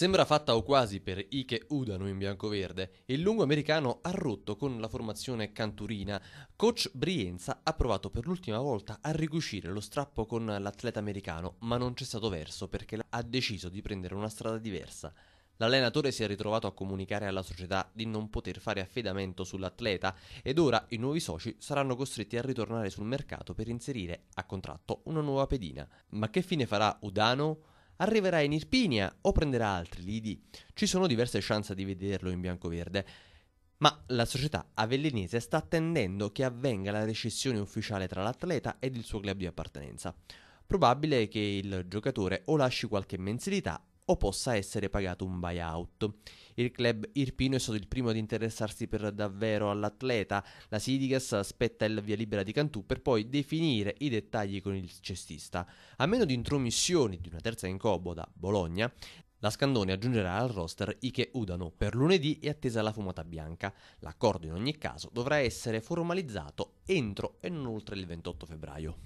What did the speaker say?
Sembra fatta o quasi per Ike Udano in biancoverde, il lungo americano ha rotto con la formazione canturina. Coach Brienza ha provato per l'ultima volta a riguscire lo strappo con l'atleta americano, ma non c'è stato verso perché ha deciso di prendere una strada diversa. L'allenatore si è ritrovato a comunicare alla società di non poter fare affidamento sull'atleta ed ora i nuovi soci saranno costretti a ritornare sul mercato per inserire a contratto una nuova pedina. Ma che fine farà Udano? arriverà in Irpinia o prenderà altri lidi. Ci sono diverse chance di vederlo in bianco-verde. Ma la società avellinese sta attendendo che avvenga la rescissione ufficiale tra l'atleta ed il suo club di appartenenza. Probabile che il giocatore o lasci qualche mensilità o possa essere pagato un buyout. Il club irpino è stato il primo ad interessarsi per davvero all'atleta. La Sidigas aspetta il via libera di Cantù per poi definire i dettagli con il cestista. A meno di intromissioni di una terza incomoda, Bologna, la Scandone aggiungerà al roster Ike Udano per lunedì è attesa la fumata bianca. L'accordo in ogni caso dovrà essere formalizzato entro e non oltre il 28 febbraio.